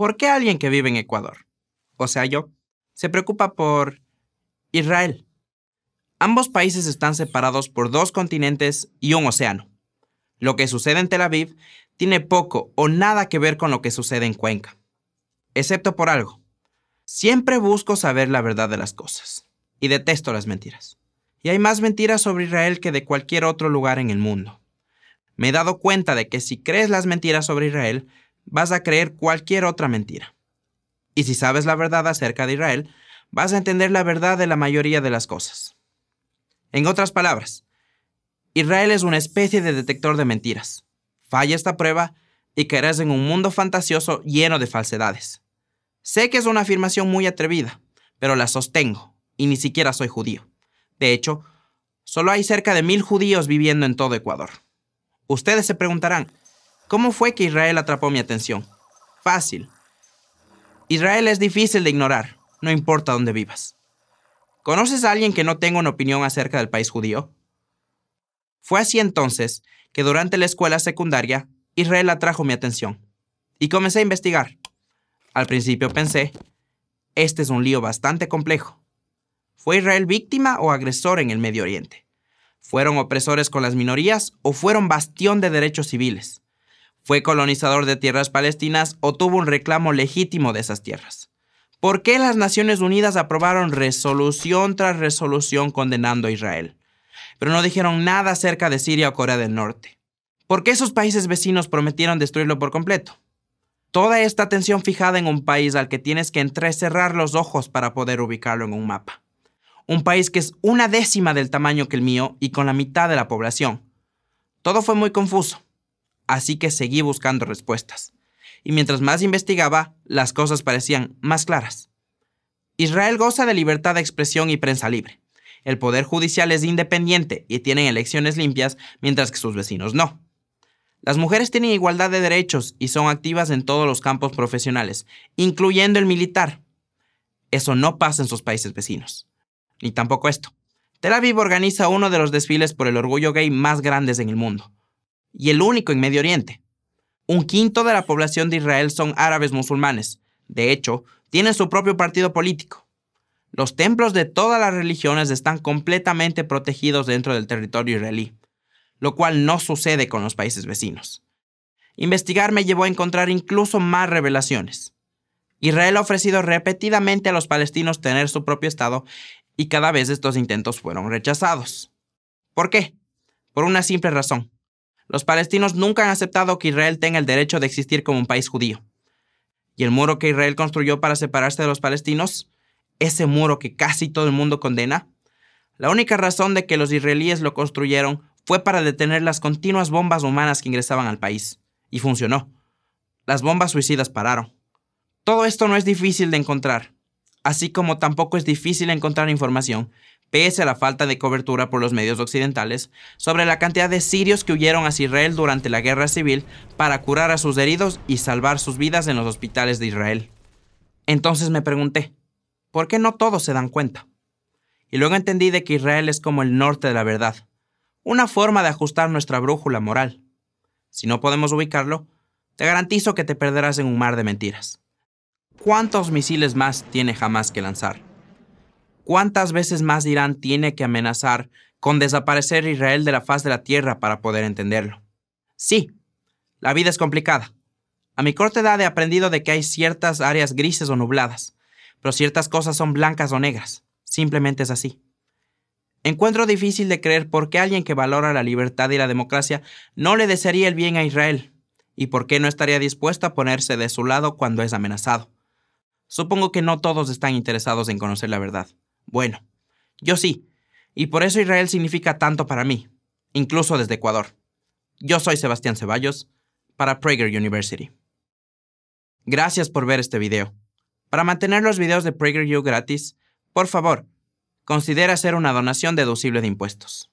¿por qué alguien que vive en Ecuador, o sea yo, se preocupa por Israel? Ambos países están separados por dos continentes y un océano. Lo que sucede en Tel Aviv tiene poco o nada que ver con lo que sucede en Cuenca, excepto por algo. Siempre busco saber la verdad de las cosas y detesto las mentiras. Y hay más mentiras sobre Israel que de cualquier otro lugar en el mundo. Me he dado cuenta de que si crees las mentiras sobre Israel, vas a creer cualquier otra mentira. Y si sabes la verdad acerca de Israel, vas a entender la verdad de la mayoría de las cosas. En otras palabras, Israel es una especie de detector de mentiras. Falla esta prueba y caerás en un mundo fantasioso lleno de falsedades. Sé que es una afirmación muy atrevida, pero la sostengo, y ni siquiera soy judío. De hecho, solo hay cerca de mil judíos viviendo en todo Ecuador. Ustedes se preguntarán, ¿Cómo fue que Israel atrapó mi atención? Fácil. Israel es difícil de ignorar, no importa dónde vivas. ¿Conoces a alguien que no tenga una opinión acerca del país judío? Fue así entonces que durante la escuela secundaria, Israel atrajo mi atención y comencé a investigar. Al principio pensé, este es un lío bastante complejo. ¿Fue Israel víctima o agresor en el Medio Oriente? ¿Fueron opresores con las minorías o fueron bastión de derechos civiles? fue colonizador de tierras palestinas o tuvo un reclamo legítimo de esas tierras. ¿Por qué las Naciones Unidas aprobaron resolución tras resolución condenando a Israel? Pero no dijeron nada acerca de Siria o Corea del Norte. ¿Por qué esos países vecinos prometieron destruirlo por completo? Toda esta atención fijada en un país al que tienes que entrecerrar los ojos para poder ubicarlo en un mapa. Un país que es una décima del tamaño que el mío y con la mitad de la población. Todo fue muy confuso así que seguí buscando respuestas. Y mientras más investigaba, las cosas parecían más claras. Israel goza de libertad de expresión y prensa libre. El poder judicial es independiente y tienen elecciones limpias, mientras que sus vecinos no. Las mujeres tienen igualdad de derechos y son activas en todos los campos profesionales, incluyendo el militar. Eso no pasa en sus países vecinos. Ni tampoco esto. Tel Aviv organiza uno de los desfiles por el orgullo gay más grandes en el mundo y el único en Medio Oriente. Un quinto de la población de Israel son árabes musulmanes. De hecho, tienen su propio partido político. Los templos de todas las religiones están completamente protegidos dentro del territorio israelí, lo cual no sucede con los países vecinos. Investigar me llevó a encontrar incluso más revelaciones. Israel ha ofrecido repetidamente a los palestinos tener su propio Estado y cada vez estos intentos fueron rechazados. ¿Por qué? Por una simple razón. Los palestinos nunca han aceptado que Israel tenga el derecho de existir como un país judío. Y el muro que Israel construyó para separarse de los palestinos, ese muro que casi todo el mundo condena, la única razón de que los israelíes lo construyeron fue para detener las continuas bombas humanas que ingresaban al país. Y funcionó. Las bombas suicidas pararon. Todo esto no es difícil de encontrar, así como tampoco es difícil encontrar información pese a la falta de cobertura por los medios occidentales, sobre la cantidad de sirios que huyeron hacia Israel durante la guerra civil para curar a sus heridos y salvar sus vidas en los hospitales de Israel. Entonces me pregunté, ¿por qué no todos se dan cuenta? Y luego entendí de que Israel es como el norte de la verdad, una forma de ajustar nuestra brújula moral. Si no podemos ubicarlo, te garantizo que te perderás en un mar de mentiras. ¿Cuántos misiles más tiene jamás que lanzar? ¿Cuántas veces más Irán tiene que amenazar con desaparecer Israel de la faz de la tierra para poder entenderlo? Sí, la vida es complicada. A mi corta edad he aprendido de que hay ciertas áreas grises o nubladas, pero ciertas cosas son blancas o negras. Simplemente es así. Encuentro difícil de creer por qué alguien que valora la libertad y la democracia no le desearía el bien a Israel, y por qué no estaría dispuesto a ponerse de su lado cuando es amenazado. Supongo que no todos están interesados en conocer la verdad. Bueno, yo sí, y por eso Israel significa tanto para mí, incluso desde Ecuador. Yo soy Sebastián Ceballos, para Prager University. Gracias por ver este video. Para mantener los videos de PragerU gratis, por favor, considera hacer una donación deducible de impuestos.